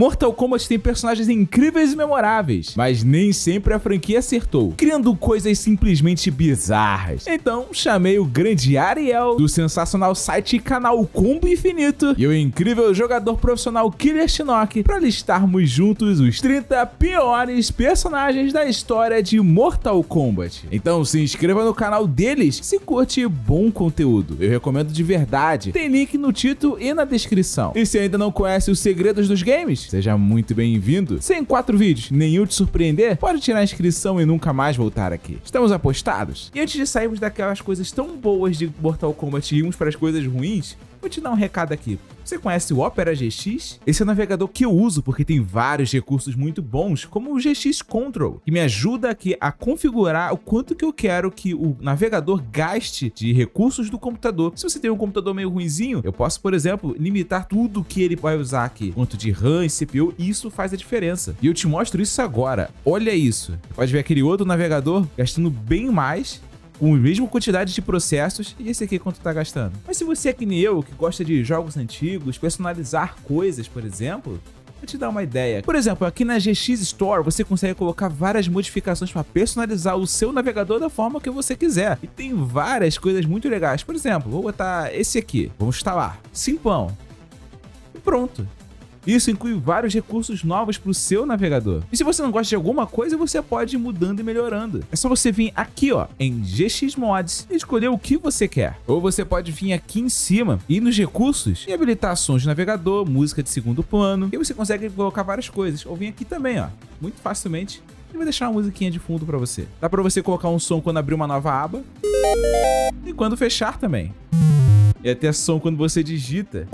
Mortal Kombat tem personagens incríveis e memoráveis, mas nem sempre a franquia acertou, criando coisas simplesmente bizarras. Então, chamei o grande Ariel do sensacional site e canal Combo Infinito e o incrível jogador profissional Killer Shinnok para listarmos juntos os 30 piores personagens da história de Mortal Kombat. Então, se inscreva no canal deles se curte bom conteúdo. Eu recomendo de verdade. Tem link no título e na descrição. E se ainda não conhece os segredos dos games, Seja muito bem-vindo. Sem quatro vídeos, nenhum te surpreender, pode tirar a inscrição e nunca mais voltar aqui. Estamos apostados? E antes de sairmos daquelas coisas tão boas de Mortal Kombat e irmos para as coisas ruins, vou te dar um recado aqui. Você conhece o Opera GX? Esse é o navegador que eu uso porque tem vários recursos muito bons, como o GX Control, que me ajuda aqui a configurar o quanto que eu quero que o navegador gaste de recursos do computador. Se você tem um computador meio ruinzinho, eu posso, por exemplo, limitar tudo que ele vai usar aqui, quanto de RAM e CPU, e isso faz a diferença. E eu te mostro isso agora. Olha isso. Você pode ver aquele outro navegador gastando bem mais com a mesma quantidade de processos e esse aqui quanto está gastando. Mas se você é que nem eu, que gosta de jogos antigos, personalizar coisas, por exemplo, Vou te dar uma ideia. Por exemplo, aqui na GX Store você consegue colocar várias modificações para personalizar o seu navegador da forma que você quiser. E tem várias coisas muito legais. Por exemplo, vou botar esse aqui. Vamos instalar. Simpão. E pronto. Isso inclui vários recursos novos para o seu navegador. E se você não gosta de alguma coisa, você pode ir mudando e melhorando. É só você vir aqui ó, em GX Mods e escolher o que você quer. Ou você pode vir aqui em cima e nos recursos e habilitar sons de navegador, música de segundo plano. E você consegue colocar várias coisas. Ou vir aqui também, ó, muito facilmente e vai deixar uma musiquinha de fundo para você. Dá para você colocar um som quando abrir uma nova aba e quando fechar também. E até som quando você digita.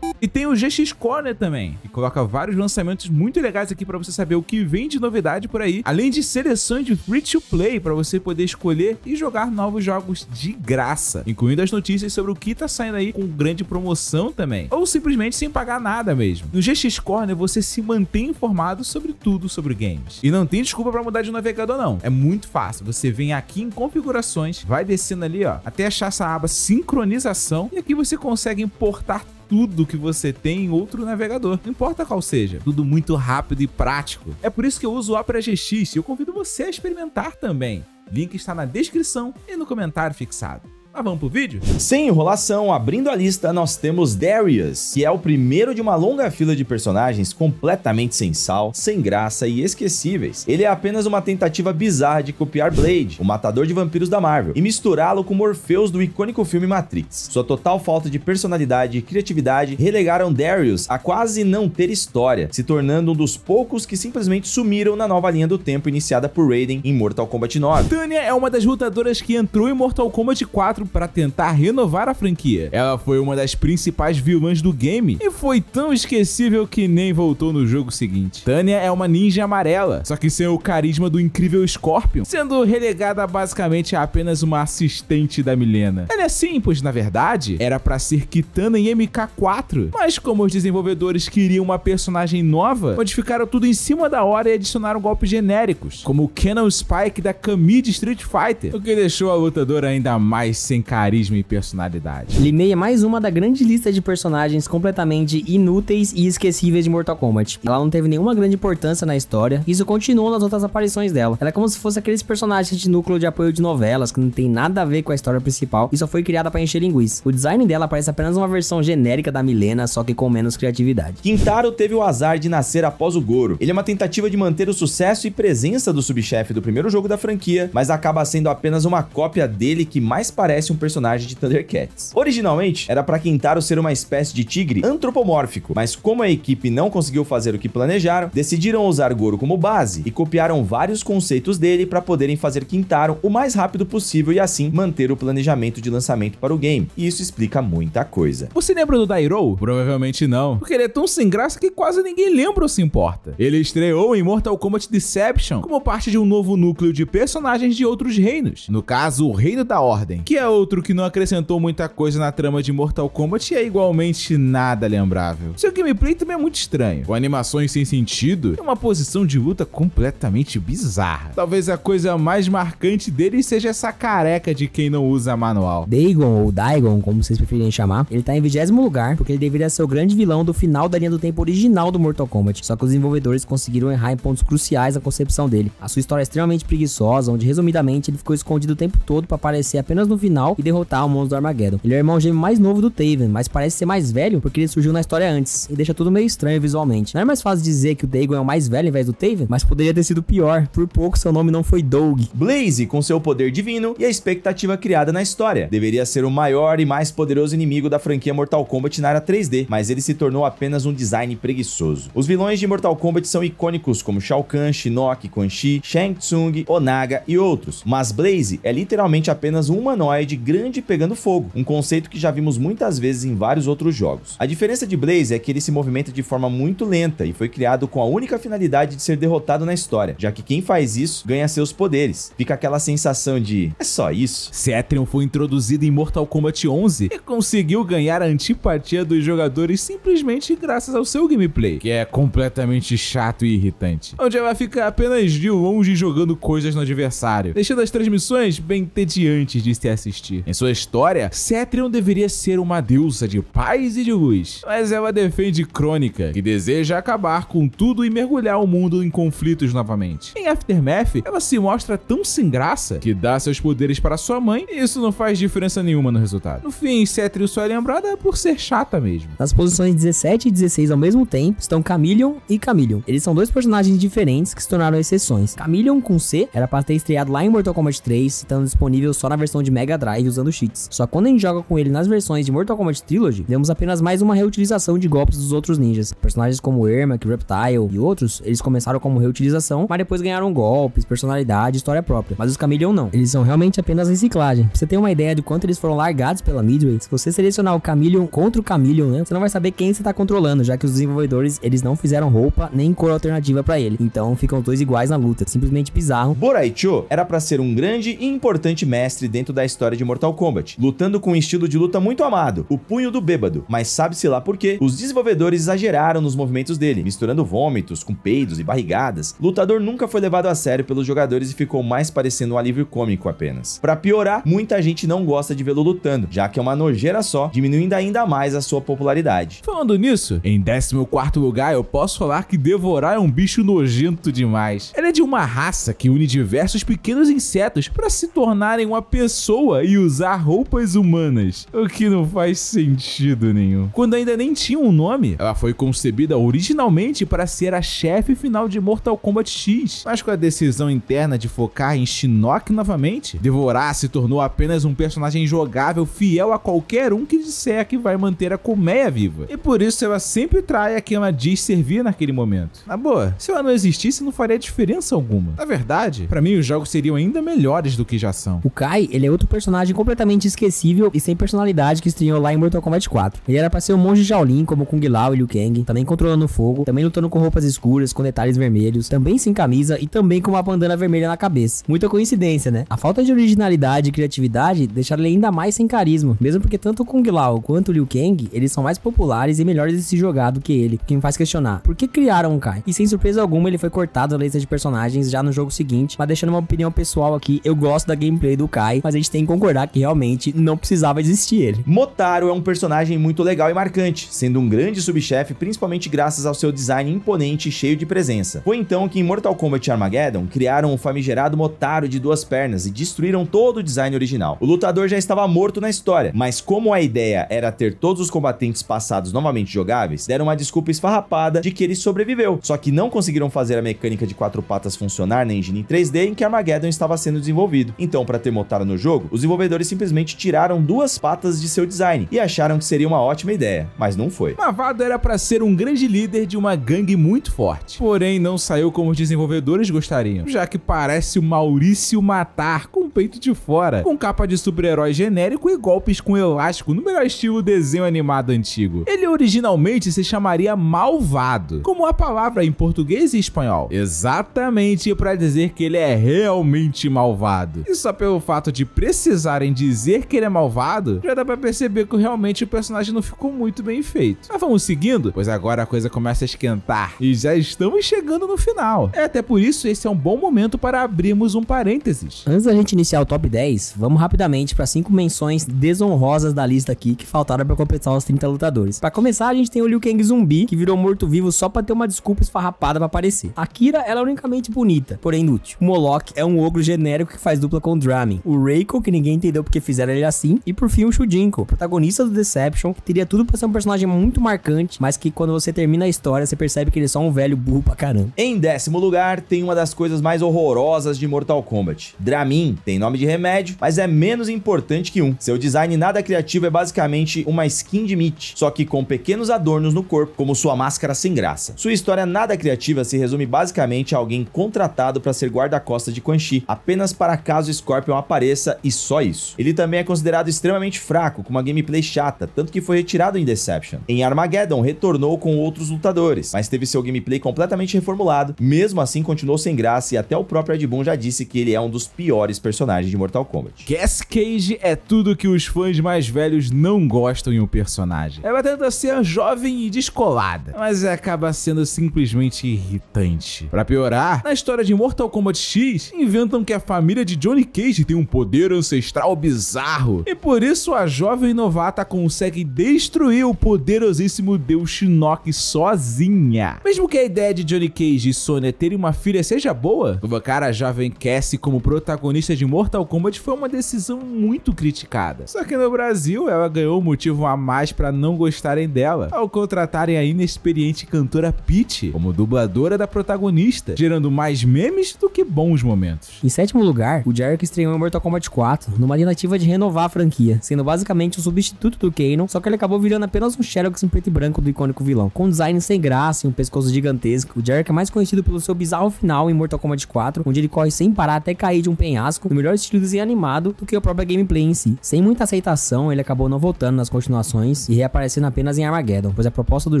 E tem o GX Corner também, que coloca vários lançamentos muito legais aqui para você saber o que vem de novidade por aí, além de seleções de free to play para você poder escolher e jogar novos jogos de graça, incluindo as notícias sobre o que tá saindo aí com grande promoção também, ou simplesmente sem pagar nada mesmo. No GX Corner você se mantém informado sobre tudo sobre games. E não tem desculpa para mudar de navegador não. É muito fácil. Você vem aqui em configurações, vai descendo ali, ó, até achar essa aba sincronização e aqui você consegue importar tudo que você tem em outro navegador, não importa qual seja. Tudo muito rápido e prático. É por isso que eu uso o Opera GX e eu convido você a experimentar também. Link está na descrição e no comentário fixado. Mas ah, vamos pro vídeo? Sem enrolação, abrindo a lista, nós temos Darius, que é o primeiro de uma longa fila de personagens completamente sem sal, sem graça e esquecíveis. Ele é apenas uma tentativa bizarra de copiar Blade, o matador de vampiros da Marvel, e misturá-lo com Morpheus do icônico filme Matrix. Sua total falta de personalidade e criatividade relegaram Darius a quase não ter história, se tornando um dos poucos que simplesmente sumiram na nova linha do tempo iniciada por Raiden em Mortal Kombat 9. Tânia é uma das lutadoras que entrou em Mortal Kombat 4 4 para tentar renovar a franquia. Ela foi uma das principais vilãs do game e foi tão esquecível que nem voltou no jogo seguinte. Tânia é uma ninja amarela, só que sem o carisma do incrível Scorpion, sendo relegada basicamente a apenas uma assistente da Milena. Ela é simples, na verdade, era para ser Kitana em MK4, mas como os desenvolvedores queriam uma personagem nova, modificaram tudo em cima da hora e adicionaram golpes genéricos, como o Cannon Spike da Camille de Street Fighter, o que deixou a lutadora ainda mais sem sem carisma e personalidade. Limei é mais uma da grande lista de personagens completamente inúteis e esquecíveis de Mortal Kombat. Ela não teve nenhuma grande importância na história, e isso continuou nas outras aparições dela. Ela é como se fosse aqueles personagens de núcleo de apoio de novelas que não tem nada a ver com a história principal e só foi criada para encher linguiça. O design dela parece apenas uma versão genérica da Milena, só que com menos criatividade. Kintaro teve o azar de nascer após o Goro. Ele é uma tentativa de manter o sucesso e presença do subchefe do primeiro jogo da franquia, mas acaba sendo apenas uma cópia dele que mais parece parece um personagem de Thundercats. Originalmente, era para Kintaro ser uma espécie de tigre antropomórfico, mas como a equipe não conseguiu fazer o que planejaram, decidiram usar Goro como base e copiaram vários conceitos dele para poderem fazer Kintaro o mais rápido possível e assim manter o planejamento de lançamento para o game. E isso explica muita coisa. Você lembra do Dairo? Provavelmente não, porque ele é tão sem graça que quase ninguém lembra ou se importa. Ele estreou em Mortal Kombat Deception como parte de um novo núcleo de personagens de outros reinos, no caso o Reino da Ordem, que é outro que não acrescentou muita coisa na trama de Mortal Kombat e é igualmente nada lembrável. Seu gameplay também é muito estranho, com animações sem sentido e é uma posição de luta completamente bizarra. Talvez a coisa mais marcante dele seja essa careca de quem não usa manual. Dagon ou Daigon, como vocês preferirem chamar, ele tá em vigésimo lugar porque ele deveria ser o grande vilão do final da linha do tempo original do Mortal Kombat, só que os desenvolvedores conseguiram errar em pontos cruciais na concepção dele. A sua história é extremamente preguiçosa, onde resumidamente ele ficou escondido o tempo todo para aparecer apenas no final final e derrotar o monstro do Armageddon. Ele é o irmão gêmeo mais novo do Taven, mas parece ser mais velho porque ele surgiu na história antes e deixa tudo meio estranho visualmente. Não é mais fácil dizer que o Dagon é o mais velho em vez do Taven, mas poderia ter sido pior. Por pouco seu nome não foi Doug. Blaze, com seu poder divino e a expectativa criada na história, deveria ser o maior e mais poderoso inimigo da franquia Mortal Kombat na era 3D, mas ele se tornou apenas um design preguiçoso. Os vilões de Mortal Kombat são icônicos como Shao Kahn, Shinnok, Quan Chi, Shang Tsung, Onaga e outros, mas Blaze é literalmente apenas um humanoide de grande pegando fogo, um conceito que já vimos muitas vezes em vários outros jogos. A diferença de Blaze é que ele se movimenta de forma muito lenta e foi criado com a única finalidade de ser derrotado na história, já que quem faz isso ganha seus poderes. Fica aquela sensação de é só isso. Cetrion foi introduzido em Mortal Kombat 11 e conseguiu ganhar a antipatia dos jogadores simplesmente graças ao seu gameplay, que é completamente chato e irritante, onde ela fica apenas de longe jogando coisas no adversário, deixando as transmissões bem tediantes de se assistir existir. Em sua história, Cetrion deveria ser uma deusa de paz e de luz, mas ela defende Crônica, que deseja acabar com tudo e mergulhar o mundo em conflitos novamente. Em Aftermath, ela se mostra tão sem graça que dá seus poderes para sua mãe e isso não faz diferença nenhuma no resultado. No fim, Cetrion só é lembrada por ser chata mesmo. Nas posições 17 e 16 ao mesmo tempo estão Camillion e Camillion. Eles são dois personagens diferentes que se tornaram exceções. Camillion com C era para ter estreado lá em Mortal Kombat 3, estando disponível só na versão de Mega Drive drive usando cheats. Só quando a gente joga com ele nas versões de Mortal Kombat Trilogy, vemos apenas mais uma reutilização de golpes dos outros ninjas. Personagens como Ermac, Reptile e outros, eles começaram como reutilização, mas depois ganharam golpes, personalidade, história própria. Mas os Chameleon não. Eles são realmente apenas reciclagem. Pra você ter uma ideia de quanto eles foram largados pela Midway, se você selecionar o Chameleon contra o Chameleon, né, você não vai saber quem você tá controlando, já que os desenvolvedores, eles não fizeram roupa nem cor alternativa para ele. Então ficam dois iguais na luta. Simplesmente bizarro. Boraicho era para ser um grande e importante mestre dentro da história história de Mortal Kombat, lutando com um estilo de luta muito amado, o punho do bêbado, mas sabe-se lá por quê, os desenvolvedores exageraram nos movimentos dele, misturando vômitos com peidos e barrigadas. lutador nunca foi levado a sério pelos jogadores e ficou mais parecendo um alívio cômico apenas. Para piorar, muita gente não gosta de vê-lo lutando, já que é uma nojeira só, diminuindo ainda mais a sua popularidade. Falando nisso, em 14º lugar eu posso falar que Devorar é um bicho nojento demais. Ele é de uma raça que une diversos pequenos insetos para se tornarem uma pessoa e usar roupas humanas, o que não faz sentido nenhum. Quando ainda nem tinha um nome, ela foi concebida originalmente para ser a chefe final de Mortal Kombat X, mas com a decisão interna de focar em Shinnok novamente, Devorah se tornou apenas um personagem jogável fiel a qualquer um que disser que vai manter a colmeia viva, e por isso ela sempre trai a quem ela diz servir naquele momento. Na boa, se ela não existisse, não faria diferença alguma. Na verdade, para mim os jogos seriam ainda melhores do que já são. O Kai, ele é outro personagem personagem completamente esquecível e sem personalidade que estreou lá em Mortal Kombat 4. Ele era pra ser o monge Shaolin, como Kung Lao e Liu Kang, também controlando fogo, também lutando com roupas escuras, com detalhes vermelhos, também sem camisa e também com uma bandana vermelha na cabeça. Muita coincidência, né? A falta de originalidade e criatividade deixaram ele ainda mais sem carisma, mesmo porque tanto Kung Lao quanto Liu Kang, eles são mais populares e melhores nesse jogado que ele, que me faz questionar. Por que criaram o Kai? E sem surpresa alguma, ele foi cortado da lista de personagens já no jogo seguinte, mas deixando uma opinião pessoal aqui, eu gosto da gameplay do Kai, mas a gente tem concordância concordar que realmente não precisava existir ele. Motaro é um personagem muito legal e marcante, sendo um grande subchefe, principalmente graças ao seu design imponente e cheio de presença. Foi então que em Mortal Kombat Armageddon criaram o famigerado Motaro de duas pernas e destruíram todo o design original. O lutador já estava morto na história, mas como a ideia era ter todos os combatentes passados novamente jogáveis, deram uma desculpa esfarrapada de que ele sobreviveu, só que não conseguiram fazer a mecânica de quatro patas funcionar na engine 3D em que Armageddon estava sendo desenvolvido. Então, para ter Motaro no jogo, os desenvolvedores simplesmente tiraram duas patas de seu design e acharam que seria uma ótima ideia, mas não foi. Mavado era para ser um grande líder de uma gangue muito forte, porém não saiu como os desenvolvedores gostariam, já que parece o Maurício Matar com peito de fora, com capa de super-herói genérico e golpes com elástico no melhor estilo desenho animado antigo. Ele originalmente se chamaria Malvado, como a palavra em português e espanhol. Exatamente para dizer que ele é realmente malvado. E só pelo fato de precisarem dizer que ele é malvado, já dá pra perceber que realmente o personagem não ficou muito bem feito. Mas vamos seguindo, pois agora a coisa começa a esquentar e já estamos chegando no final. É até por isso esse é um bom momento para abrirmos um parênteses. Antes da gente iniciar o top 10, vamos rapidamente para cinco menções desonrosas da lista aqui que faltaram para completar os 30 lutadores. Para começar, a gente tem o Liu Kang zumbi, que virou morto-vivo só para ter uma desculpa esfarrapada para aparecer. A Kira, ela é unicamente bonita, porém inútil. O Moloch é um ogro genérico que faz dupla com o Dramin. O Reiko, que ninguém entendeu porque fizeram ele assim. E por fim, o Shudinko, protagonista do Deception, que teria tudo para ser um personagem muito marcante, mas que quando você termina a história, você percebe que ele é só um velho burro pra caramba. Em décimo lugar, tem uma das coisas mais horrorosas de Mortal Kombat. Dramin tem tem nome de remédio, mas é menos importante que um. Seu design nada criativo é basicamente uma skin de Mitch, só que com pequenos adornos no corpo, como sua máscara sem graça. Sua história nada criativa se resume basicamente a alguém contratado para ser guarda-costas de Quan Chi, apenas para caso Scorpion apareça e só isso. Ele também é considerado extremamente fraco, com uma gameplay chata, tanto que foi retirado em Deception. Em Armageddon, retornou com outros lutadores, mas teve seu gameplay completamente reformulado, mesmo assim continuou sem graça e até o próprio Ed Boon já disse que ele é um dos piores personagens personagem de Mortal Kombat. Cass Cage é tudo que os fãs mais velhos não gostam em um personagem. Ela tenta ser jovem e descolada, mas acaba sendo simplesmente irritante. Para piorar, na história de Mortal Kombat X, inventam que a família de Johnny Cage tem um poder ancestral bizarro, e por isso a jovem novata consegue destruir o poderosíssimo deus Shinnok sozinha. Mesmo que a ideia de Johnny Cage e Sonya é terem uma filha seja boa, colocar a jovem Cassie como protagonista de Mortal Kombat foi uma decisão muito criticada. Só que no Brasil, ela ganhou um motivo a mais para não gostarem dela, ao contratarem a inexperiente cantora Peach como dubladora da protagonista, gerando mais memes do que bons momentos. Em sétimo lugar, o Jericho estreou em Mortal Kombat 4, numa tentativa de renovar a franquia, sendo basicamente o substituto do Kano, só que ele acabou virando apenas um Xerox em preto e branco do icônico vilão. Com um design sem graça e um pescoço gigantesco, o Jericho é mais conhecido pelo seu bizarro final em Mortal Kombat 4, onde ele corre sem parar até cair de um penhasco, número melhor estilo de desenho animado do que o próprio gameplay em si. Sem muita aceitação, ele acabou não voltando nas continuações e reaparecendo apenas em Armageddon, pois a proposta do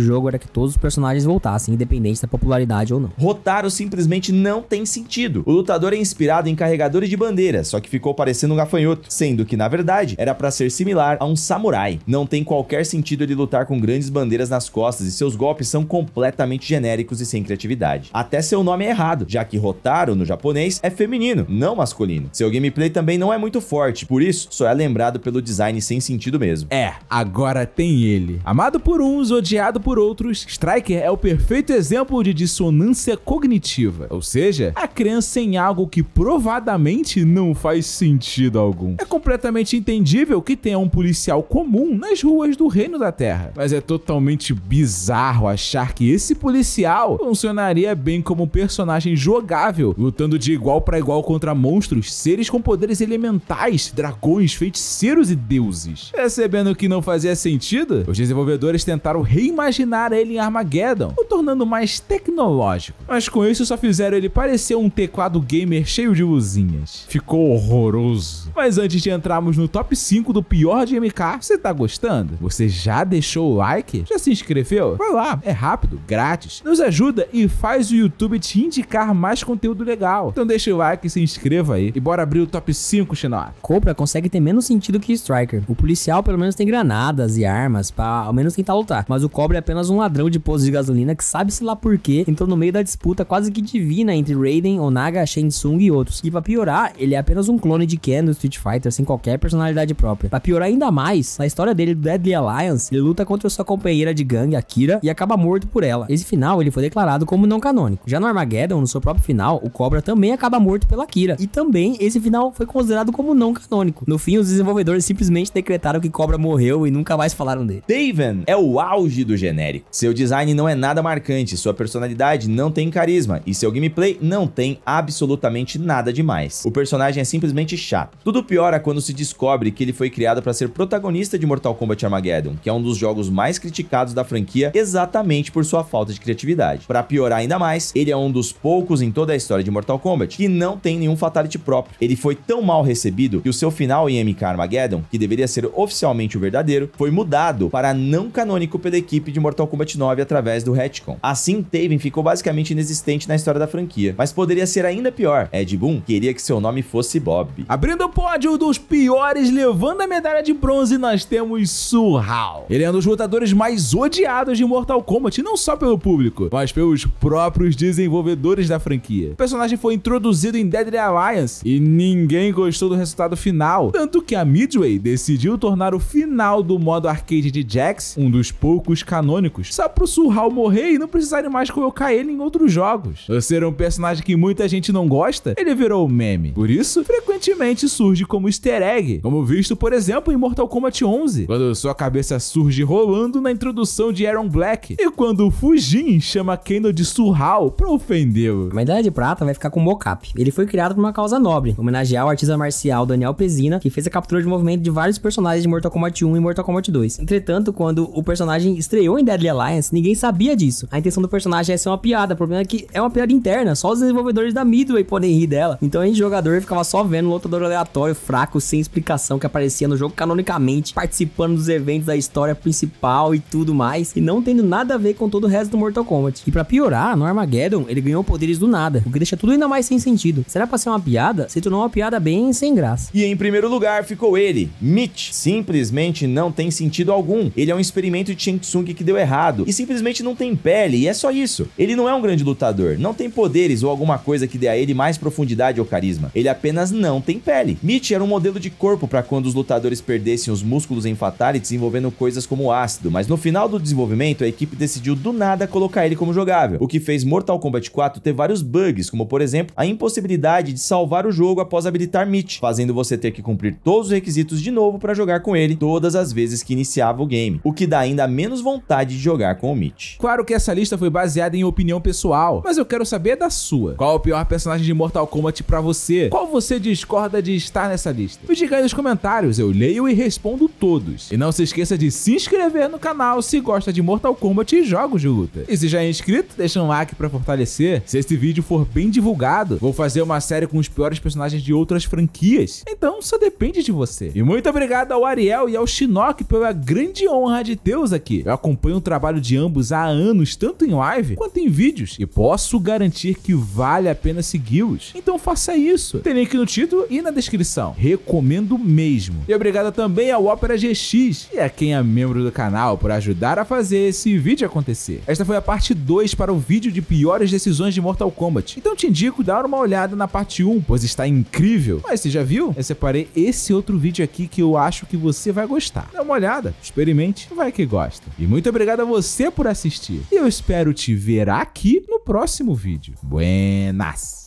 jogo era que todos os personagens voltassem, independente da popularidade ou não. Rotaro simplesmente não tem sentido. O lutador é inspirado em carregadores de bandeira, só que ficou parecendo um gafanhoto, sendo que na verdade era para ser similar a um samurai. Não tem qualquer sentido ele lutar com grandes bandeiras nas costas e seus golpes são completamente genéricos e sem criatividade. Até seu nome é errado, já que Rotaro no japonês é feminino, não masculino. Seu seu gameplay também não é muito forte, por isso só é lembrado pelo design sem sentido mesmo. É, agora tem ele. Amado por uns, odiado por outros, Striker é o perfeito exemplo de dissonância cognitiva, ou seja, a crença em algo que provadamente não faz sentido algum. É completamente entendível que tenha um policial comum nas ruas do Reino da Terra, mas é totalmente bizarro achar que esse policial funcionaria bem como um personagem jogável, lutando de igual para igual contra monstros, seres com poderes elementais, dragões, feiticeiros e deuses. Percebendo que não fazia sentido, os desenvolvedores tentaram reimaginar ele em Armageddon, o tornando mais tecnológico. Mas com isso só fizeram ele parecer um teclado gamer cheio de luzinhas. Ficou horroroso. Mas antes de entrarmos no top 5 do pior de MK, você tá gostando? Você já deixou o like? Já se inscreveu? Vai lá, é rápido, grátis. Nos ajuda e faz o YouTube te indicar mais conteúdo legal. Então deixa o like e se inscreva aí. E bora abrir o top 5, Shinoa? Cobra consegue ter menos sentido que Striker. O policial pelo menos tem granadas e armas para ao menos tentar lutar, mas o Cobra é apenas um ladrão de posto de gasolina que sabe-se lá por quê entrou no meio da disputa quase que divina entre Raiden, Onaga, Shensung e outros. E pra piorar, ele é apenas um clone de Ken do Street Fighter sem qualquer personalidade própria. Pra piorar ainda mais, na história dele do Deadly Alliance, ele luta contra sua companheira de gangue, Akira, e acaba morto por ela. Esse final ele foi declarado como não canônico. Já no Armageddon, no seu próprio final, o Cobra também acaba morto pela Akira. E também esse esse final foi considerado como não canônico. No fim, os desenvolvedores simplesmente decretaram que Cobra morreu e nunca mais falaram dele. Taven é o auge do genérico. Seu design não é nada marcante, sua personalidade não tem carisma e seu gameplay não tem absolutamente nada demais. O personagem é simplesmente chato. Tudo piora quando se descobre que ele foi criado para ser protagonista de Mortal Kombat Armageddon, que é um dos jogos mais criticados da franquia exatamente por sua falta de criatividade. Para piorar ainda mais, ele é um dos poucos em toda a história de Mortal Kombat que não tem nenhum fatality próprio ele foi tão mal recebido que o seu final em MK Armageddon, que deveria ser oficialmente o verdadeiro, foi mudado para não canônico pela equipe de Mortal Kombat 9 através do retcon. Assim, Taven ficou basicamente inexistente na história da franquia, mas poderia ser ainda pior. Ed Boon queria que seu nome fosse Bob. Abrindo o pódio dos piores, levando a medalha de bronze, nós temos Surral. Ele é um dos lutadores mais odiados de Mortal Kombat, não só pelo público, mas pelos próprios desenvolvedores da franquia. O personagem foi introduzido em Deadly Alliance e ninguém gostou do resultado final, tanto que a Midway decidiu tornar o final do modo arcade de Jax, um dos poucos canônicos, só pro Surral morrer e não precisarem mais colocar ele em outros jogos. Por ser um personagem que muita gente não gosta, ele virou um meme. Por isso, frequentemente surge como easter egg, como visto, por exemplo, em Mortal Kombat 11, quando sua cabeça surge rolando na introdução de Aaron Black, e quando Fujin chama Kendo de Surral pra ofendê-lo. Medalha de prata vai ficar com mocap. Ele foi criado por uma causa nobre, homenagear o artista marcial Daniel Presina, que fez a captura de movimento de vários personagens de Mortal Kombat 1 e Mortal Kombat 2. Entretanto, quando o personagem estreou em Deadly Alliance, ninguém sabia disso. A intenção do personagem é ser uma piada, o problema é que é uma piada interna, só os desenvolvedores da Midway podem rir dela. Então a gente, jogador, ficava só vendo um lutador aleatório, fraco, sem explicação, que aparecia no jogo canonicamente, participando dos eventos da história principal e tudo mais, e não tendo nada a ver com todo o resto do Mortal Kombat. E para piorar, no Armageddon, ele ganhou poderes do nada, o que deixa tudo ainda mais sem sentido. Será pra ser uma piada? Se tornou tornou uma piada bem sem graça. E em primeiro lugar ficou ele, Mitch. Simplesmente não tem sentido algum. Ele é um experimento de Shang Tsung que deu errado e simplesmente não tem pele, e é só isso. Ele não é um grande lutador, não tem poderes ou alguma coisa que dê a ele mais profundidade ou carisma. Ele apenas não tem pele. Mitch era um modelo de corpo para quando os lutadores perdessem os músculos em Fatality desenvolvendo coisas como ácido, mas no final do desenvolvimento a equipe decidiu do nada colocar ele como jogável, o que fez Mortal Kombat 4 ter vários bugs, como por exemplo a impossibilidade de salvar o jogo jogo após habilitar Meet, fazendo você ter que cumprir todos os requisitos de novo para jogar com ele todas as vezes que iniciava o game, o que dá ainda menos vontade de jogar com o Meet. Claro que essa lista foi baseada em opinião pessoal, mas eu quero saber da sua. Qual é o pior personagem de Mortal Kombat para você? Qual você discorda de estar nessa lista? Me diga aí nos comentários, eu leio e respondo todos. E não se esqueça de se inscrever no canal se gosta de Mortal Kombat e jogos de luta. E se já é inscrito, deixa um like para fortalecer. Se esse vídeo for bem divulgado, vou fazer uma série com os piores personagens personagens de outras franquias. Então só depende de você. E muito obrigado ao Ariel e ao Shinnok pela grande honra de tê-los aqui. Eu acompanho o trabalho de ambos há anos, tanto em live quanto em vídeos, e posso garantir que vale a pena segui-los. Então faça isso. Tem link no título e na descrição. Recomendo mesmo. E obrigado também ao Opera GX e a quem é membro do canal por ajudar a fazer esse vídeo acontecer. Esta foi a parte 2 para o vídeo de piores decisões de Mortal Kombat. Então te indico dar uma olhada na parte 1, pois está em incrível. Mas você já viu? Eu separei esse outro vídeo aqui que eu acho que você vai gostar. Dá uma olhada, experimente, vai que gosta. E muito obrigado a você por assistir. E eu espero te ver aqui no próximo vídeo. Buenas!